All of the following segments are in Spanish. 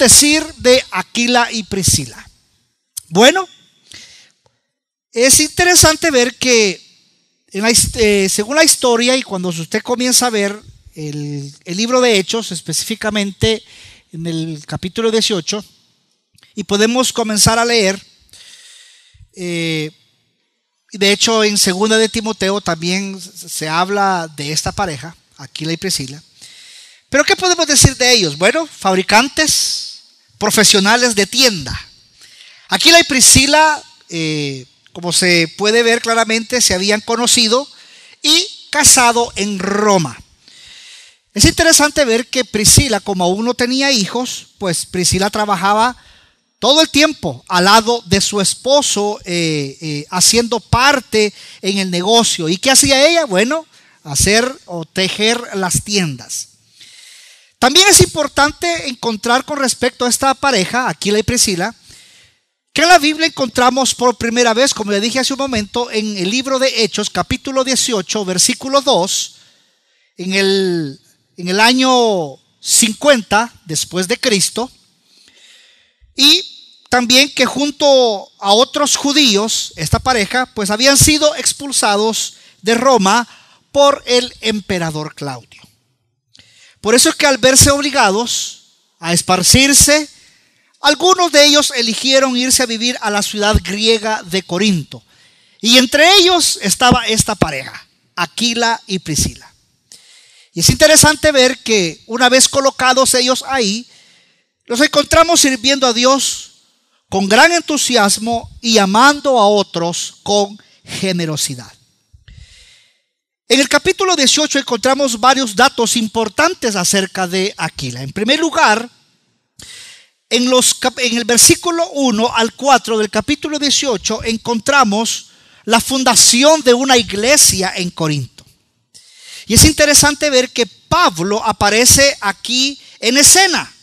decir de Aquila y Priscila? Bueno, es interesante ver que eh, según la historia y cuando usted comienza a ver el, libro de Hechos, específicamente en el capítulo 18, y podemos comenzar a leer, eh, de hecho en segunda de Timoteo también se habla de esta pareja, Aquila y Priscila, pero ¿qué podemos decir de ellos? Bueno, fabricantes, profesionales de tienda. Aquí la y Priscila, eh, como se puede ver claramente, se habían conocido y casado en Roma. Es interesante ver que Priscila, como aún no tenía hijos, pues Priscila trabajaba todo el tiempo al lado de su esposo, eh, eh, haciendo parte en el negocio. ¿Y qué hacía ella? Bueno, hacer o tejer las tiendas. También es importante encontrar con respecto a esta pareja, Aquila y Priscila, que en la Biblia encontramos por primera vez, como le dije hace un momento, en el libro de Hechos, capítulo 18, versículo 2, en el, en el año 50 después de Cristo, y también que junto a otros judíos, esta pareja, pues habían sido expulsados de Roma por el emperador Claudio. Por eso es que al verse obligados a esparcirse, algunos de ellos eligieron irse a vivir a la ciudad griega de Corinto. Y entre ellos estaba esta pareja, Aquila y Priscila. Y es interesante ver que una vez colocados ellos ahí, los encontramos sirviendo a Dios con gran entusiasmo y amando a otros con generosidad. En el capítulo 18 encontramos varios datos importantes acerca de Aquila. En primer lugar, en, el versículo 1 al 4 del capítulo 18 encontramos la fundación de una iglesia en Corinto. Y es interesante ver que Pablo aparece aquí en escena.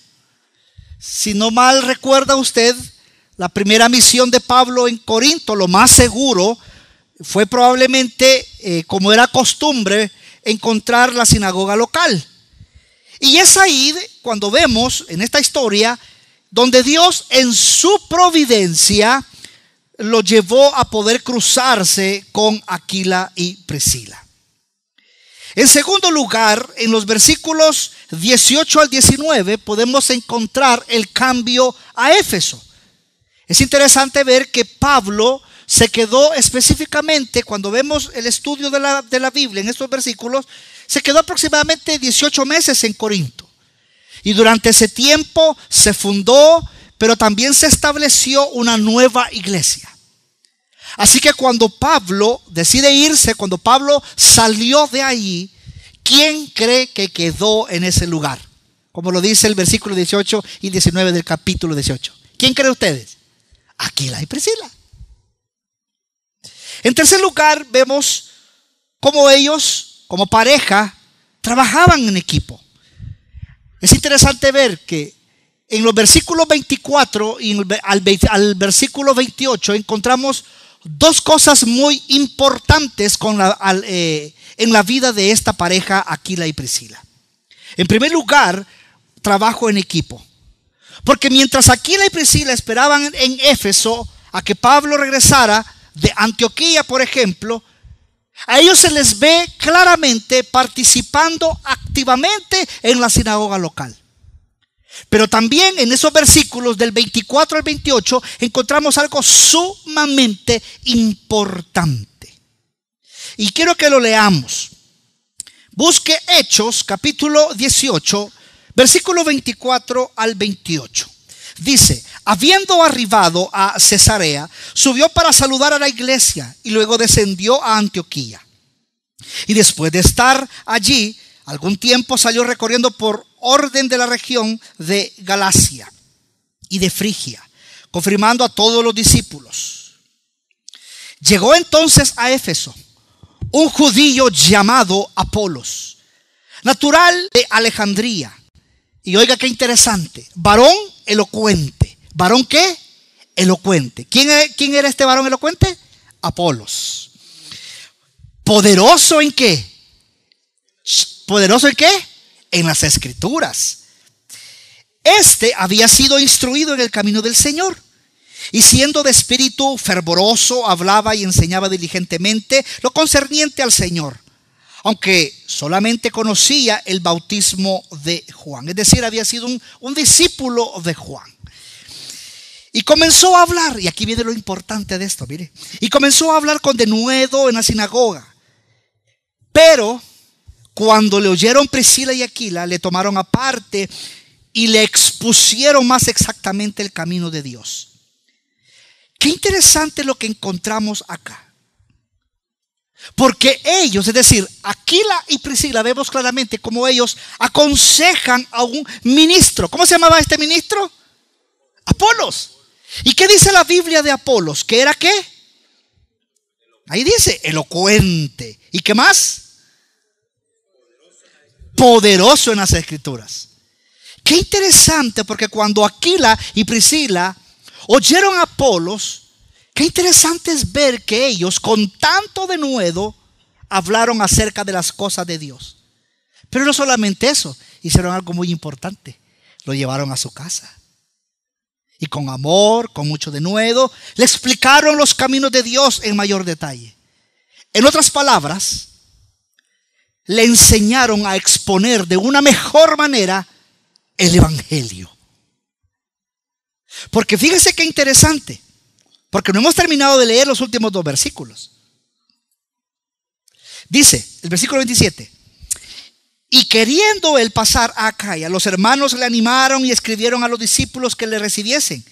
Si no mal recuerda usted, la primera misión de Pablo en Corinto, lo más seguro, fue probablemente eh, como era costumbre, encontrar la sinagoga local. Y es ahí cuando vemos en esta historia donde Dios en su providencia lo llevó a poder cruzarse con Aquila y Priscila. En segundo lugar, en los versículos 18 al 19 podemos encontrar el cambio a Éfeso. Es interesante ver que Pablo se quedó específicamente, cuando vemos el estudio de la, Biblia en estos versículos, se quedó aproximadamente 18 meses en Corinto. Y durante ese tiempo se fundó, pero también se estableció una nueva iglesia. Así que cuando Pablo decide irse, cuando Pablo salió de ahí ¿quién cree que quedó en ese lugar? Como lo dice el versículo 18 y 19 del capítulo 18. ¿Quién cree ustedes? Aquila y Priscila. En tercer lugar, vemos cómo ellos, como pareja, trabajaban en equipo. Es interesante ver que en los versículos 24 y al, versículo 28 encontramos dos cosas muy importantes eh, en la vida de esta pareja, Aquila y Priscila. En primer lugar, trabajo en equipo. Porque mientras Aquila y Priscila esperaban en Éfeso a que Pablo regresara, de Antioquía, por ejemplo, a ellos se les ve claramente participando activamente en la sinagoga local. Pero también en esos versículos del 24 al 28 encontramos algo sumamente importante. Y quiero que lo leamos. Busque Hechos capítulo 18, versículo 24 al 28. Dice, Habiendo arribado a Cesarea, subió para saludar a la iglesia y luego descendió a Antioquía. Y después de estar allí, algún tiempo salió recorriendo por orden de la región de Galacia y de Frigia, confirmando a todos los discípulos. Llegó entonces a Éfeso un judío llamado Apolos, natural de Alejandría. Y oiga qué interesante, varón elocuente varón qué? Elocuente. E-, ¿Quién, era este varón elocuente? Apolos. ¿Poderoso en qué? ¿Poderoso en qué? En las escrituras. Este había sido instruido en el camino del Señor. Y siendo de espíritu fervoroso, hablaba y enseñaba diligentemente lo concerniente al Señor, aunque solamente conocía el bautismo de Juan, es decir, había sido un discípulo de Juan. Y comenzó a hablar, y aquí viene lo importante de esto, mire. Y comenzó a hablar con denuedo en la sinagoga. Pero cuando le oyeron Priscila y Aquila, le tomaron aparte y le expusieron más exactamente el camino de Dios. Qué interesante lo que encontramos acá. Porque ellos, es decir, Aquila y Priscila, vemos claramente cómo ellos aconsejan a un ministro. ¿Cómo se llamaba este ministro? Apolos. ¿Y qué dice la Biblia de Apolos? ¿Qué era qué? Ahí dice, elocuente. ¿Y qué más? Poderoso en las escrituras. Qué interesante porque cuando Aquila y Priscila oyeron a Apolos, qué interesante es ver que ellos con tanto denuedo hablaron acerca de las cosas de Dios. Pero no solamente eso, hicieron algo muy importante. Lo llevaron a su casa. Y con amor, con mucho denuedo, le explicaron los caminos de Dios en mayor detalle. En otras palabras, le enseñaron a exponer de una mejor manera el Evangelio. Porque fíjense qué interesante, porque no hemos terminado de leer los últimos dos versículos. Dice el versículo 27, y queriendo él pasar a Acaya, los hermanos le animaron y escribieron a los discípulos que le recibiesen.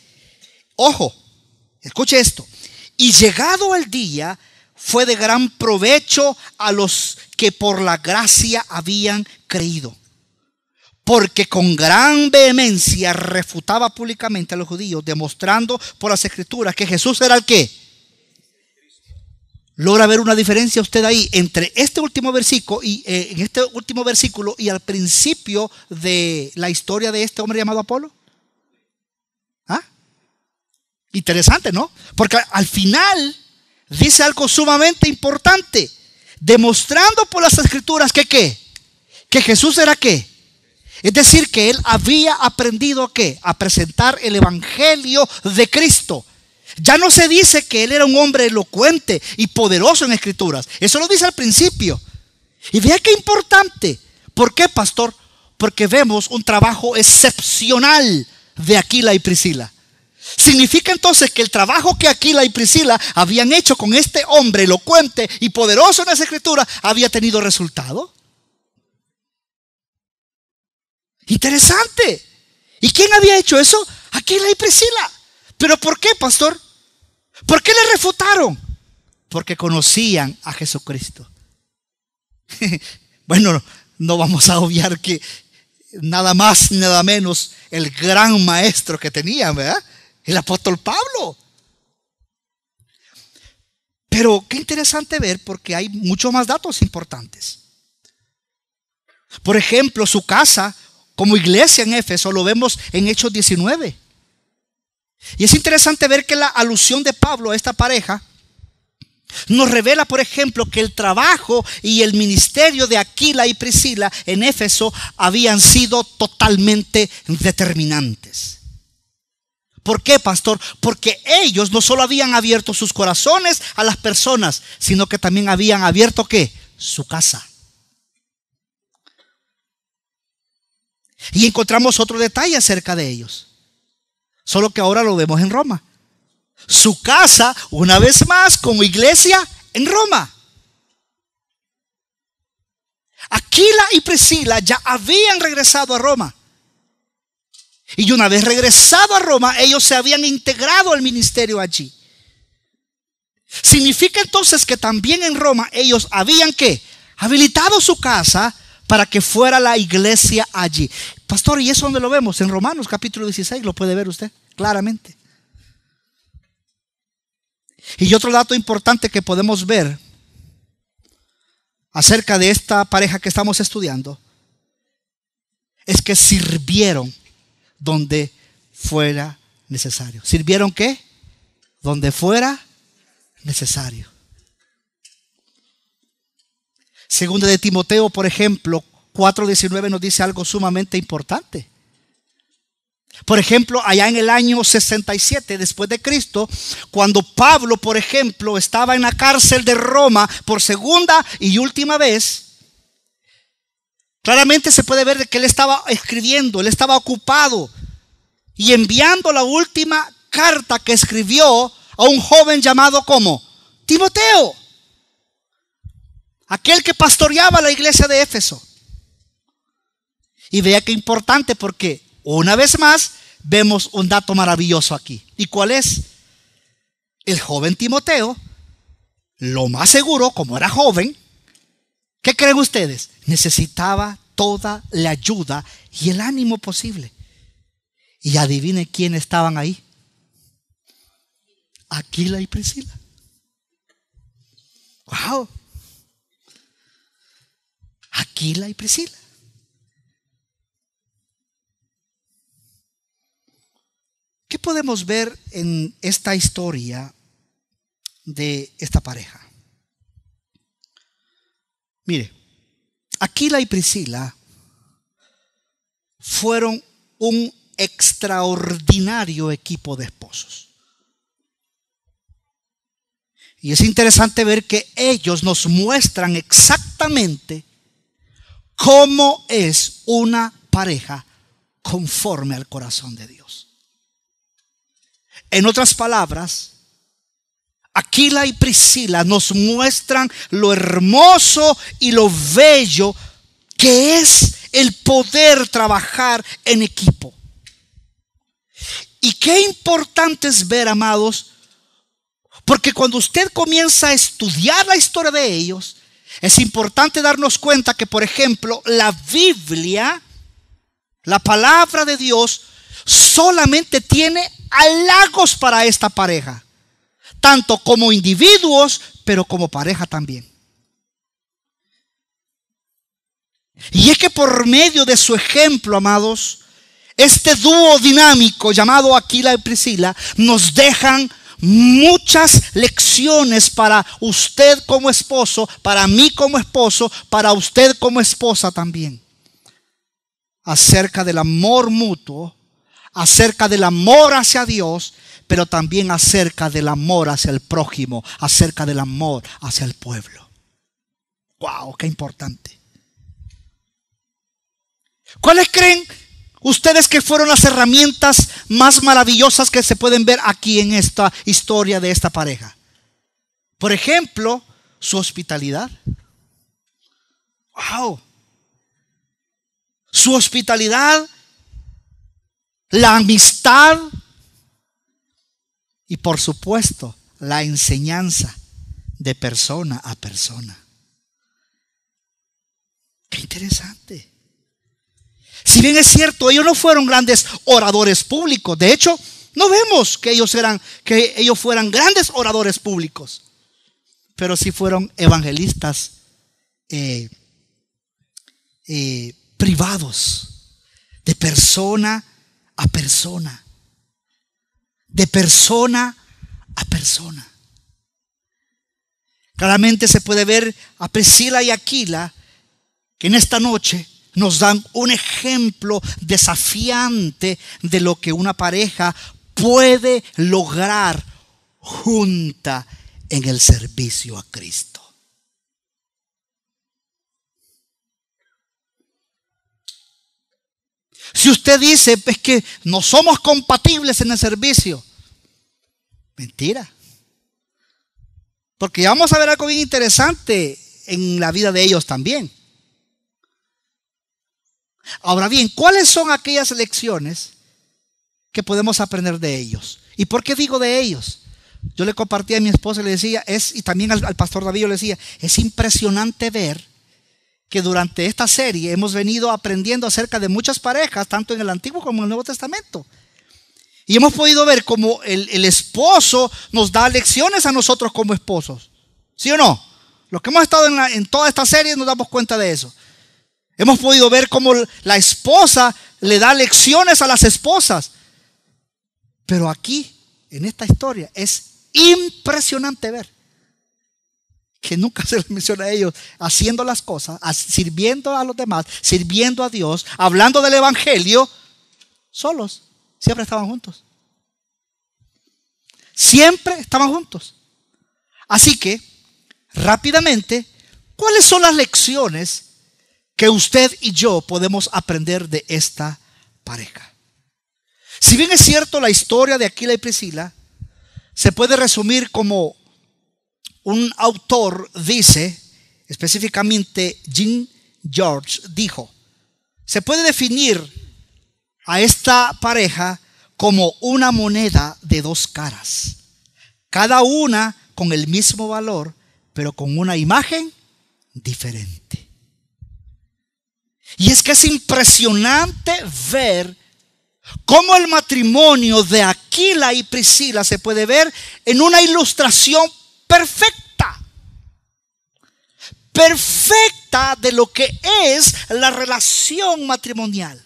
Ojo, escuche esto. Y llegado el día, fue de gran provecho a los que por la gracia habían creído. Porque con gran vehemencia refutaba públicamente a los judíos, demostrando por las escrituras que Jesús era el que ¿Logra ver una diferencia usted ahí entre este último versículo y eh, en este último versículo y al principio de la historia de este hombre llamado Apolo? ¿Ah? Interesante, ¿no? Porque al final dice algo sumamente importante, demostrando por las escrituras que Que Jesús era qué? Es decir, que él había aprendido qué? A presentar el evangelio de Cristo ya no se dice que él era un hombre elocuente y poderoso en escrituras. Eso lo dice al principio. Y vea qué importante. ¿Por qué, pastor? Porque vemos un trabajo excepcional de Aquila y Priscila. Significa entonces que el trabajo que Aquila y Priscila habían hecho con este hombre elocuente y poderoso en las escrituras había tenido resultado. Interesante. ¿Y quién había hecho eso? Aquila y Priscila. ¿Pero por qué, pastor? ¿Por qué le refutaron? Porque conocían a Jesucristo. bueno, no vamos a obviar que nada más, nada menos, el gran maestro que tenían, ¿verdad? El apóstol Pablo. Pero qué interesante ver porque hay muchos más datos importantes. Por ejemplo, su casa como iglesia en Éfeso lo vemos en Hechos 19. Y es interesante ver que la alusión de Pablo a esta pareja nos revela, por ejemplo, que el trabajo y el ministerio de Aquila y Priscila en Éfeso habían sido totalmente determinantes. ¿Por qué, pastor? Porque ellos no solo habían abierto sus corazones a las personas, sino que también habían abierto qué? Su casa. Y encontramos otro detalle acerca de ellos. Solo que ahora lo vemos en Roma. Su casa, una vez más, como iglesia en Roma. Aquila y Priscila ya habían regresado a Roma. Y una vez regresado a Roma, ellos se habían integrado al ministerio allí. Significa entonces que también en Roma ellos habían que habilitado su casa para que fuera la iglesia allí. Pastor, ¿y eso donde lo vemos? En Romanos capítulo 16 lo puede ver usted claramente. Y otro dato importante que podemos ver acerca de esta pareja que estamos estudiando es que sirvieron donde fuera necesario. ¿Sirvieron qué? Donde fuera necesario. Segunda de Timoteo, por ejemplo, 4.19 nos dice algo sumamente importante. Por ejemplo, allá en el año 67 después de Cristo, cuando Pablo, por ejemplo, estaba en la cárcel de Roma por segunda y última vez, claramente se puede ver que él estaba escribiendo, él estaba ocupado y enviando la última carta que escribió a un joven llamado como Timoteo aquel que pastoreaba la iglesia de Éfeso. Y vea qué importante porque una vez más vemos un dato maravilloso aquí. ¿Y cuál es? El joven Timoteo, lo más seguro, como era joven, ¿qué creen ustedes? Necesitaba toda la ayuda y el ánimo posible. Y adivinen quién estaban ahí. Aquila y Priscila. ¡Wow! Aquila y Priscila. ¿Qué podemos ver en esta historia de esta pareja? Mire, Aquila y Priscila fueron un extraordinario equipo de esposos. Y es interesante ver que ellos nos muestran exactamente cómo es una pareja conforme al corazón de Dios. En otras palabras, Aquila y Priscila nos muestran lo hermoso y lo bello que es el poder trabajar en equipo. Y qué importante es ver, amados, porque cuando usted comienza a estudiar la historia de ellos, es importante darnos cuenta que, por ejemplo, la Biblia, la palabra de Dios, solamente tiene halagos para esta pareja, tanto como individuos, pero como pareja también. Y es que por medio de su ejemplo, amados, este dúo dinámico llamado Aquila y Priscila nos dejan muchas lecciones para usted como esposo, para mí como esposo, para usted como esposa también, acerca del amor mutuo, acerca del amor hacia Dios, pero también acerca del amor hacia el prójimo, acerca del amor hacia el pueblo. ¡Wow! ¡Qué importante! ¿Cuáles creen Ustedes que fueron las herramientas más maravillosas que se pueden ver aquí en esta historia de esta pareja. Por ejemplo, su hospitalidad. Wow. Su hospitalidad, la amistad y por supuesto la enseñanza de persona a persona. Qué interesante. Si bien es cierto, ellos no fueron grandes oradores públicos. De hecho, no vemos que ellos, eran, que ellos fueran grandes oradores públicos. Pero sí fueron evangelistas eh, eh, privados, de persona a persona. De persona a persona. Claramente se puede ver a Priscila y Aquila que en esta noche nos dan un ejemplo desafiante de lo que una pareja puede lograr junta en el servicio a Cristo. Si usted dice, pues que no somos compatibles en el servicio, mentira. Porque vamos a ver algo bien interesante en la vida de ellos también. Ahora bien, ¿cuáles son aquellas lecciones que podemos aprender de ellos? ¿Y por qué digo de ellos? Yo le compartía a mi esposa y le decía, es, y también al, pastor David yo le decía, es impresionante ver que durante esta serie hemos venido aprendiendo acerca de muchas parejas, tanto en el Antiguo como en el Nuevo Testamento. Y hemos podido ver cómo el, esposo nos da lecciones a nosotros como esposos. ¿Sí o no? Los que hemos estado en, en toda esta serie nos damos cuenta de eso. Hemos podido ver cómo la esposa le da lecciones a las esposas. Pero aquí, en esta historia, es impresionante ver que nunca se les menciona a ellos haciendo las cosas, sirviendo a los demás, sirviendo a Dios, hablando del Evangelio, solos. Siempre estaban juntos. Siempre estaban juntos. Así que, rápidamente, ¿cuáles son las lecciones que usted y yo podemos aprender de esta pareja. Si bien es cierto la historia de Aquila y Priscila, se puede resumir como un autor dice, específicamente Jean George dijo, se puede definir a esta pareja como una moneda de dos caras, cada una con el mismo valor, pero con una imagen diferente. Y es que es impresionante ver cómo el matrimonio de Aquila y Priscila se puede ver en una ilustración perfecta. Perfecta de lo que es la relación matrimonial.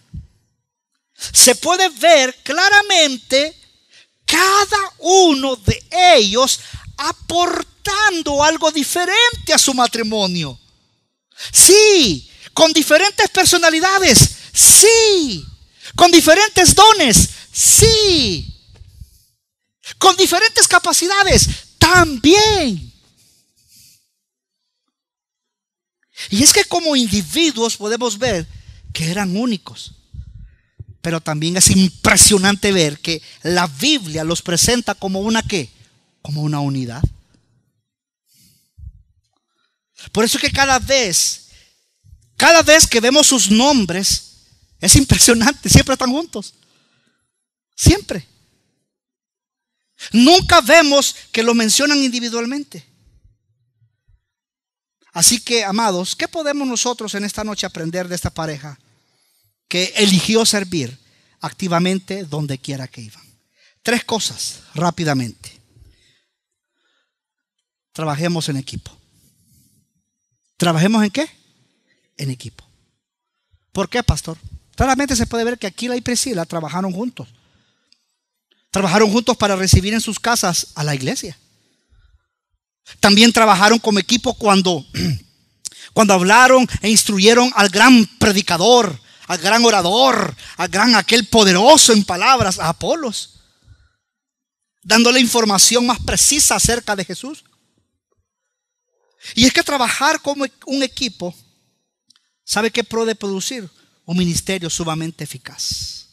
Se puede ver claramente cada uno de ellos aportando algo diferente a su matrimonio. Sí, con diferentes personalidades, sí, con diferentes dones, sí, con diferentes capacidades, también. Y es que como individuos podemos ver que eran únicos. Pero también es impresionante ver que la Biblia los presenta como una qué? Como una unidad. Por eso que cada vez cada vez que vemos sus nombres, es impresionante, siempre están juntos. Siempre. Nunca vemos que lo mencionan individualmente. Así que, amados, ¿qué podemos nosotros en esta noche aprender de esta pareja que eligió servir activamente donde quiera que iban? Tres cosas rápidamente. Trabajemos en equipo. ¿Trabajemos en qué? en equipo. ¿Por qué, pastor? Claramente se puede ver que Aquila y Priscila trabajaron juntos. Trabajaron juntos para recibir en sus casas a la iglesia. También trabajaron como equipo cuando, cuando hablaron e instruyeron al gran predicador, al gran orador, al gran aquel poderoso en palabras, a Apolos, dándole información más precisa acerca de Jesús. Y es que trabajar como un equipo ¿Sabe qué puede producir? Un ministerio sumamente eficaz.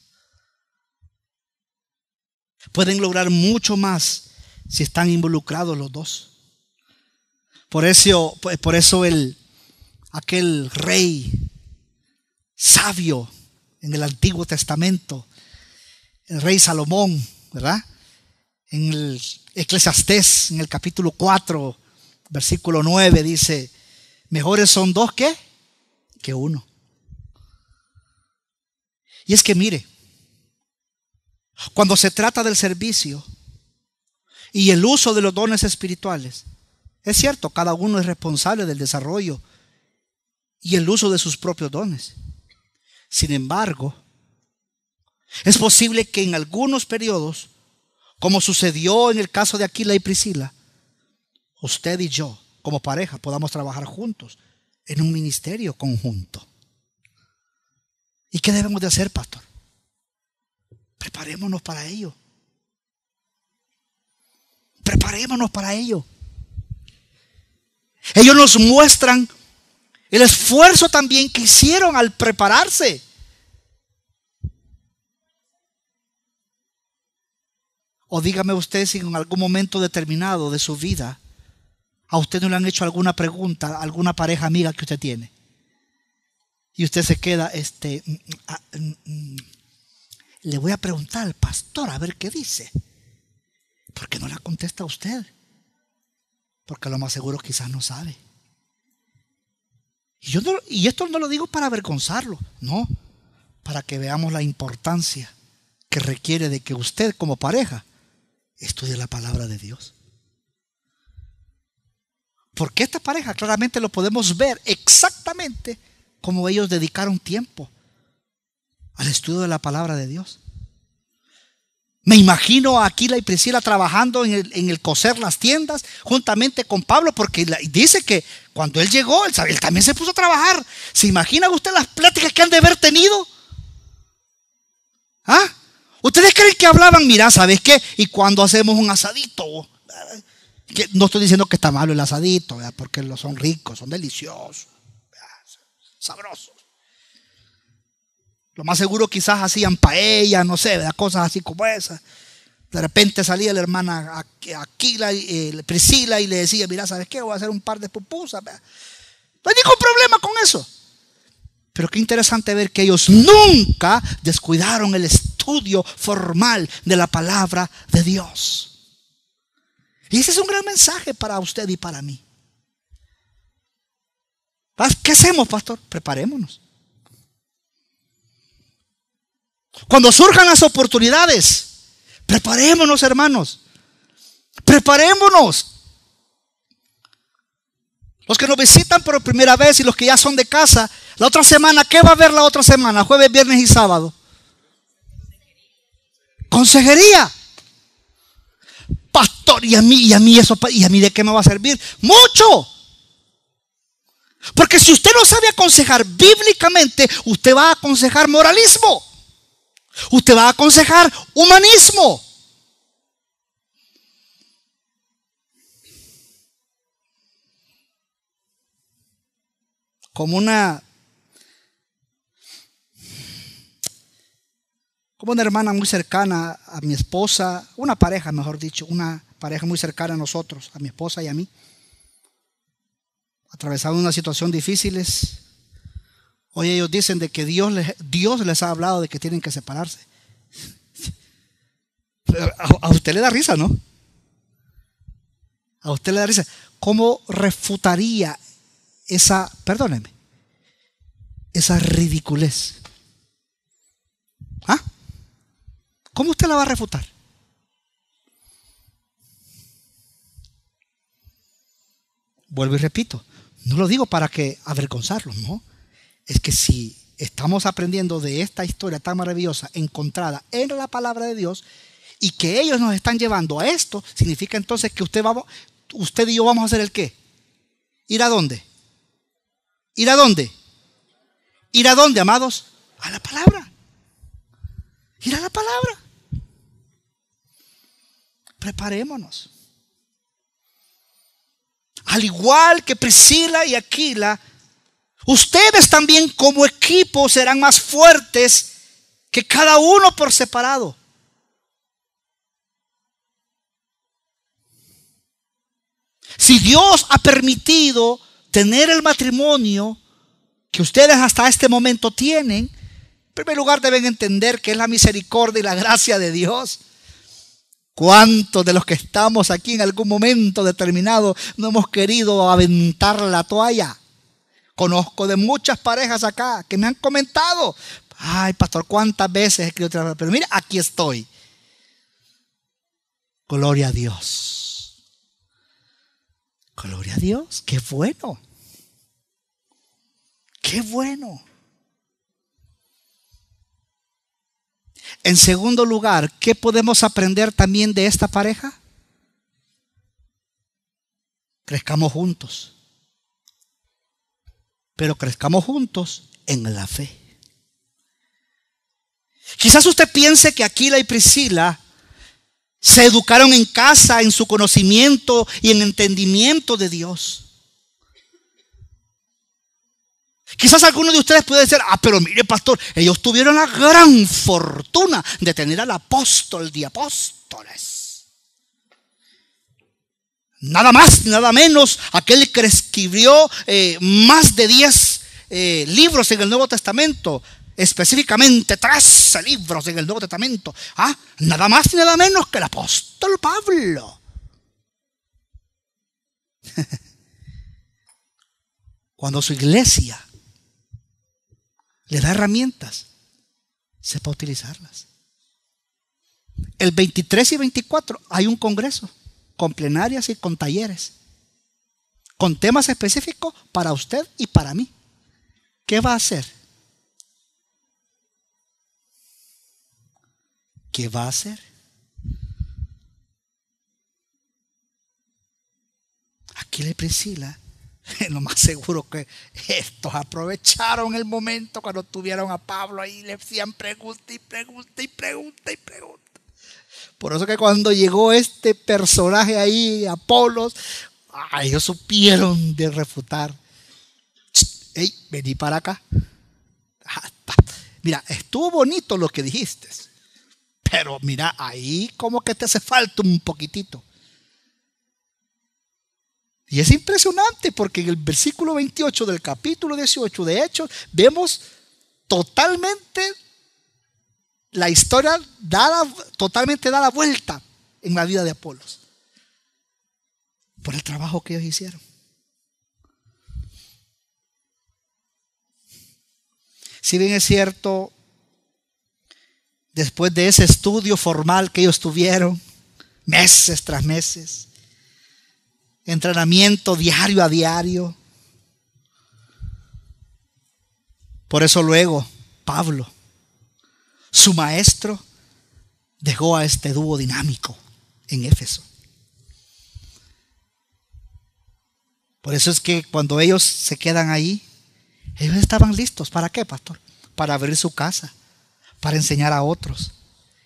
Pueden lograr mucho más si están involucrados los dos. Por eso, por eso el, aquel rey sabio en el Antiguo Testamento, el rey Salomón, ¿verdad? En el Eclesiastés, en el capítulo 4, versículo 9, dice, mejores son dos que que uno. Y es que mire, cuando se trata del servicio y el uso de los dones espirituales, es cierto, cada uno es responsable del desarrollo y el uso de sus propios dones. Sin embargo, es posible que en algunos periodos, como sucedió en el caso de Aquila y Priscila, usted y yo, como pareja, podamos trabajar juntos en un ministerio conjunto. ¿Y qué debemos de hacer, pastor? Preparémonos para ello. Preparémonos para ello. Ellos nos muestran el esfuerzo también que hicieron al prepararse. O dígame usted si en algún momento determinado de su vida ¿A usted no le han hecho alguna pregunta, alguna pareja amiga que usted tiene? Y usted se queda, este, mm, mm, ah, mm, le voy a preguntar al pastor a ver qué dice. porque qué no la contesta a usted? Porque lo más seguro quizás no sabe. Y, yo y esto no lo digo para avergonzarlo, no, para que veamos la importancia que requiere de que usted como pareja estudie la palabra de Dios. Porque esta pareja claramente lo podemos ver exactamente como ellos dedicaron tiempo al estudio de la palabra de Dios. Me imagino a Aquila y Priscila trabajando en el, coser las tiendas juntamente con Pablo, porque dice que cuando él llegó, él, también se puso a trabajar. ¿Se imagina usted las pláticas que han de haber tenido? ¿Ah? ¿Ustedes creen que hablaban? Mira, ¿sabes qué? ¿Y cuando hacemos un asadito? no estoy diciendo que está malo el asadito, porque lo son ricos, son deliciosos, sabrosos. Lo más seguro quizás hacían paella, no sé, cosas así como esas. De repente salía la hermana Aquila, eh, Priscila y le decía, mira, ¿sabes qué? Voy a hacer un par de pupusas. No hay ningún problema con eso. Pero qué interesante ver que ellos nunca descuidaron el estudio formal de la palabra de Dios. Y ese es un gran mensaje para usted y para mí. ¿Qué hacemos, pastor? Preparémonos. Cuando surjan las oportunidades, preparémonos, hermanos. Preparémonos. Los que nos visitan por primera vez y los que ya son de casa, la otra semana, ¿qué va a haber la otra semana? Jueves, viernes y sábado. Consejería pastor, y a mí, y a mí eso, y a mí de qué me va a servir? Mucho. Porque si usted no sabe aconsejar bíblicamente, usted va a aconsejar moralismo. Usted va a aconsejar humanismo. Como una como una hermana muy cercana a mi esposa, una pareja, mejor dicho, una pareja muy cercana a nosotros, a mi esposa y a mí, atravesando una situación difícil Hoy ellos dicen de que Dios les, Dios les ha hablado de que tienen que separarse. A, a usted le da risa, ¿no? A usted le da risa. ¿Cómo refutaría esa, perdóneme, esa ridiculez? ¿Cómo usted la va a refutar? Vuelvo y repito, no lo digo para que avergonzarlos, no. Es que si estamos aprendiendo de esta historia tan maravillosa encontrada en la palabra de Dios y que ellos nos están llevando a esto, significa entonces que usted, usted y yo vamos a hacer el qué? ¿Ir a dónde? ¿Ir a dónde? ¿Ir a dónde, amados? A la palabra. Ir a la palabra preparémonos. Al igual que Priscila y Aquila, ustedes también como equipo serán más fuertes que cada uno por separado. Si Dios ha permitido tener el matrimonio que ustedes hasta este momento tienen, en primer lugar deben entender que es la misericordia y la gracia de Dios. ¿Cuántos de los que estamos aquí en algún momento determinado no hemos querido aventar la toalla? Conozco de muchas parejas acá que me han comentado, ay pastor, ¿cuántas veces he querido trabajar? Pero mira, aquí estoy. Gloria a Dios. Gloria a Dios, qué bueno. Qué bueno. En segundo lugar, ¿qué podemos aprender también de esta pareja? Crezcamos juntos. Pero crezcamos juntos en la fe. Quizás usted piense que Aquila y Priscila se educaron en casa, en su conocimiento y en entendimiento de Dios. Quizás alguno de ustedes puede decir, ah, pero mire, pastor, ellos tuvieron la gran fortuna de tener al apóstol de apóstoles. Nada más, nada menos, aquel que escribió eh, más de 10 eh, libros en el Nuevo Testamento, específicamente 13 libros en el Nuevo Testamento. Ah, nada más y nada menos que el apóstol Pablo. Cuando su iglesia le da herramientas, sepa utilizarlas. El 23 y 24 hay un congreso con plenarias y con talleres, con temas específicos para usted y para mí. ¿Qué va a hacer? ¿Qué va a hacer? Aquí le Priscila lo más seguro que estos aprovecharon el momento cuando tuvieron a Pablo ahí, le hacían pregunta y pregunta y pregunta y pregunta. Por eso que cuando llegó este personaje ahí, Apolos, ah, ellos supieron de refutar. Ey, vení para acá. Ah, mira, estuvo bonito lo que dijiste, pero mira, ahí como que te hace falta un poquitito. Y es impresionante porque en el versículo 28 del capítulo 18, de hecho, vemos totalmente la historia dada totalmente dada vuelta en la vida de Apolos por el trabajo que ellos hicieron. Si bien es cierto, después de ese estudio formal que ellos tuvieron, meses tras meses, entrenamiento diario a diario. Por eso luego Pablo, su maestro, dejó a este dúo dinámico en Éfeso. Por eso es que cuando ellos se quedan ahí, ellos estaban listos. ¿Para qué, pastor? Para abrir su casa, para enseñar a otros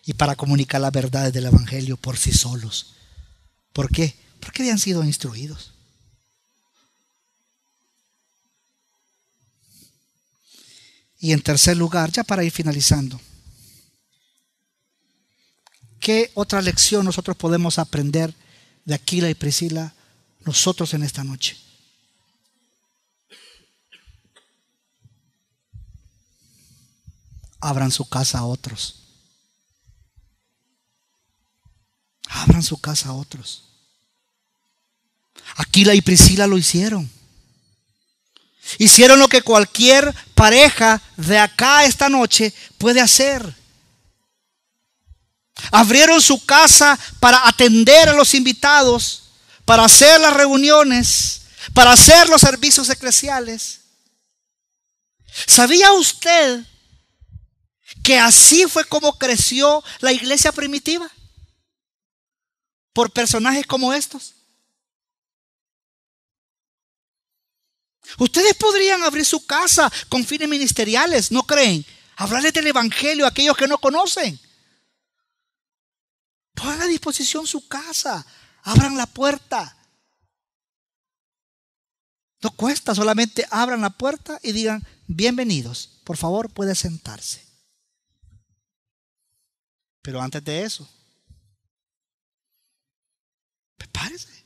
y para comunicar las verdades del Evangelio por sí solos. ¿Por qué? Por qué habían sido instruidos. Y en tercer lugar, ya para ir finalizando, ¿qué otra lección nosotros podemos aprender de Aquila y Priscila nosotros en esta noche? Abran su casa a otros. Abran su casa a otros. Aquila y Priscila lo hicieron. Hicieron lo que cualquier pareja de acá esta noche puede hacer. Abrieron su casa para atender a los invitados, para hacer las reuniones, para hacer los servicios eclesiales. ¿Sabía usted que así fue como creció la iglesia primitiva? Por personajes como estos. Ustedes podrían abrir su casa con fines ministeriales, ¿no creen? Hablarles del Evangelio a aquellos que no conocen. Pongan a disposición su casa, abran la puerta. No cuesta, solamente abran la puerta y digan, bienvenidos, por favor puede sentarse. Pero antes de eso, prepárese.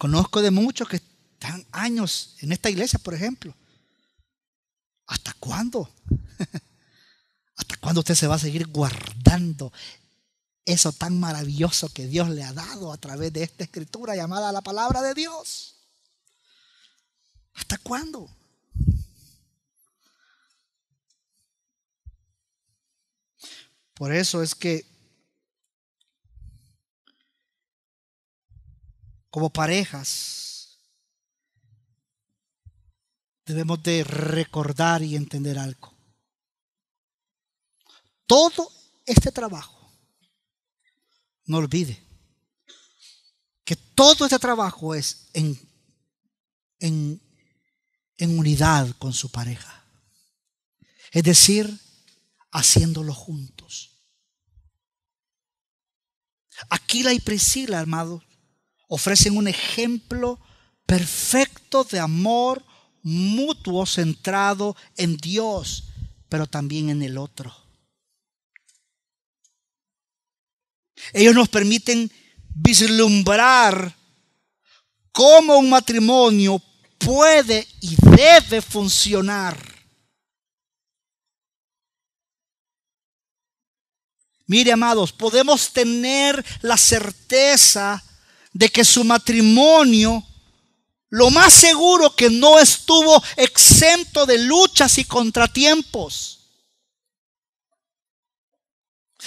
Conozco de muchos que están años en esta iglesia, por ejemplo. ¿Hasta cuándo? ¿Hasta cuándo usted se va a seguir guardando eso tan maravilloso que Dios le ha dado a través de esta escritura llamada la palabra de Dios? ¿Hasta cuándo? Por eso es que como parejas, debemos de recordar y entender algo. Todo este trabajo, no olvide que todo este trabajo es en, en, en unidad con su pareja. Es decir, haciéndolo juntos. Aquila y Priscila, armado ofrecen un ejemplo perfecto de amor mutuo centrado en Dios, pero también en el otro. Ellos nos permiten vislumbrar cómo un matrimonio puede y debe funcionar. Mire, amados, podemos tener la certeza de que su matrimonio lo más seguro que no estuvo exento de luchas y contratiempos.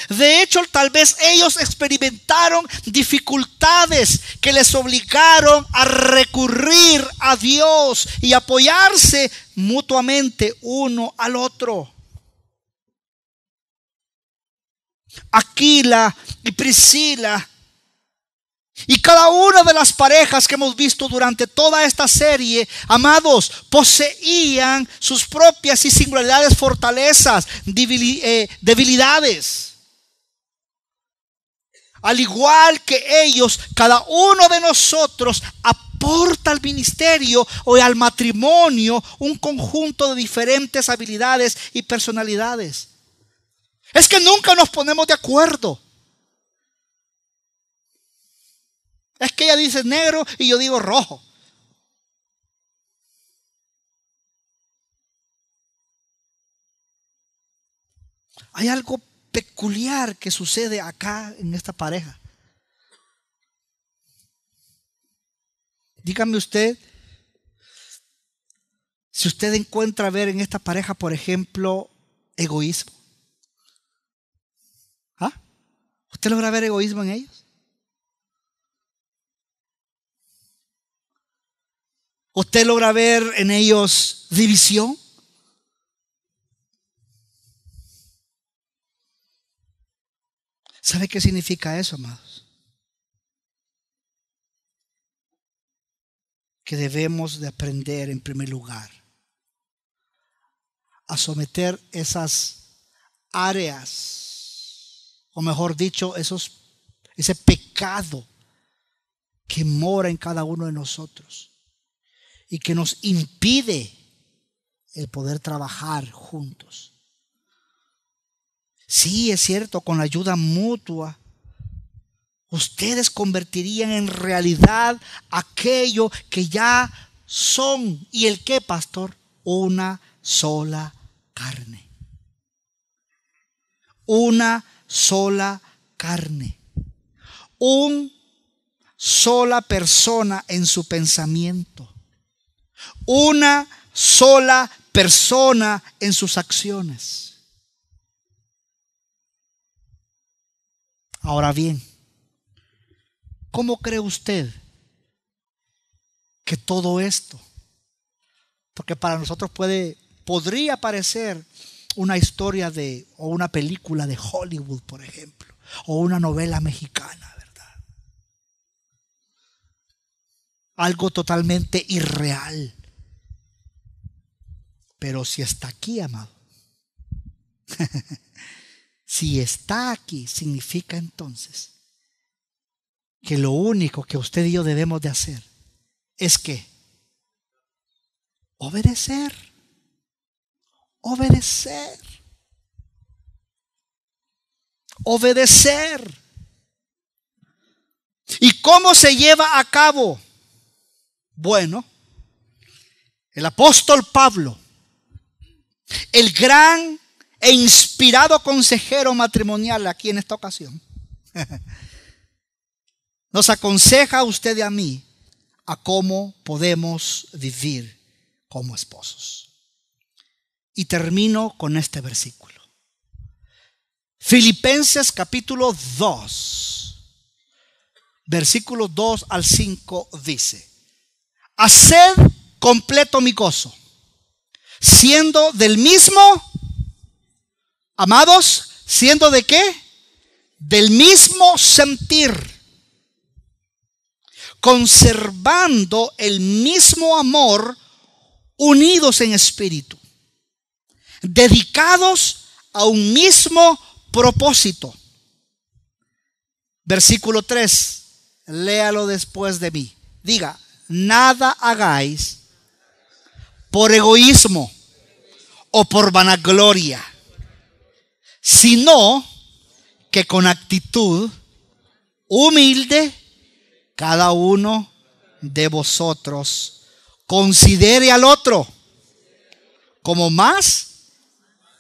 De hecho, tal vez ellos experimentaron dificultades que les obligaron a recurrir a Dios y apoyarse mutuamente uno al otro. Aquila y Priscila y cada una de las parejas que hemos visto durante toda esta serie, amados, poseían sus propias y singularidades fortalezas, eh, debilidades. Al igual que ellos, cada uno de nosotros aporta al ministerio o al matrimonio un conjunto de diferentes habilidades y personalidades. Es que nunca nos ponemos de acuerdo. Es que ella dice negro y yo digo rojo. Hay algo peculiar que sucede acá en esta pareja. Dígame usted, si usted encuentra ver en esta pareja, por ejemplo, egoísmo. ¿Ah? ¿Usted logra ver egoísmo en ellos? ¿Usted logra ver en ellos división? ¿Sabe qué significa eso, amados? Que debemos de aprender en primer lugar a someter esas áreas, o mejor dicho, esos, ese pecado que mora en cada uno de nosotros y que nos impide el poder trabajar juntos. Sí, es cierto, con la ayuda mutua, ustedes convertirían en realidad aquello que ya son. ¿Y el qué, pastor? Una sola carne. Una sola carne. Un sola persona en su pensamiento una sola persona en sus acciones. Ahora bien, ¿cómo cree usted que todo esto, porque para nosotros puede, podría parecer una historia de, o una película de Hollywood, por ejemplo, o una novela mexicana, algo totalmente irreal. Pero si está aquí, amado, si está aquí, significa entonces que lo único que usted y yo debemos de hacer es que obedecer, obedecer, obedecer. ¿Y cómo se lleva a cabo? bueno, el apóstol Pablo, el gran e inspirado consejero matrimonial aquí en esta ocasión, nos aconseja usted y a mí a cómo podemos vivir como esposos. Y termino con este versículo. Filipenses capítulo 2, versículo 2 al 5 dice haced completo mi gozo, siendo del mismo, amados, siendo de qué? Del mismo sentir, conservando el mismo amor, unidos en espíritu, dedicados a un mismo propósito. Versículo 3, léalo después de mí. Diga, nada hagáis por egoísmo o por vanagloria, sino que con actitud humilde cada uno de vosotros considere al otro como más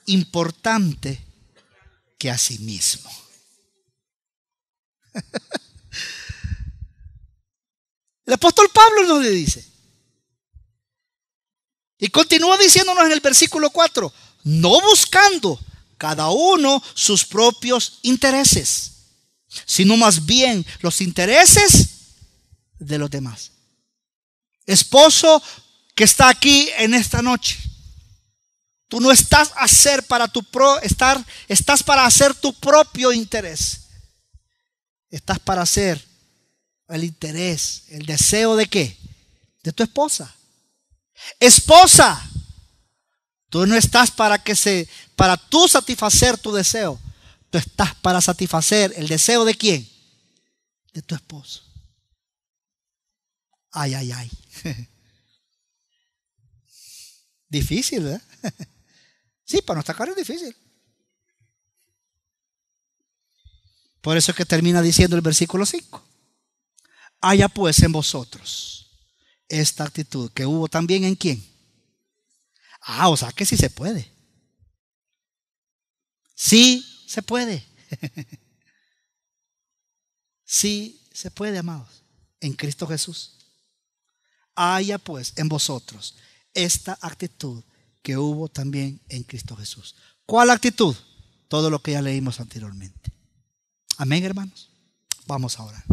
importante que a sí mismo. El apóstol Pablo nos le dice. Y continúa diciéndonos en el versículo 4, no buscando cada uno sus propios intereses, sino más bien los intereses de los demás. Esposo que está aquí en esta noche. Tú no estás hacer para tu pro, estar, estás para hacer tu propio interés. Estás para hacer el interés, el deseo de qué? De tu esposa. Esposa, tú no estás para que se, para tú satisfacer tu deseo. Tú estás para satisfacer el deseo de quién? De tu esposo. Ay, ay, ay. Difícil, ¿eh? Sí, para nuestra carne es difícil. Por eso es que termina diciendo el versículo 5. Haya pues en vosotros esta actitud que hubo también en quién. Ah, o sea que sí se puede. Sí se puede. sí se puede, amados, en Cristo Jesús. Haya pues en vosotros esta actitud que hubo también en Cristo Jesús. ¿Cuál actitud? Todo lo que ya leímos anteriormente. Amén, hermanos. Vamos ahora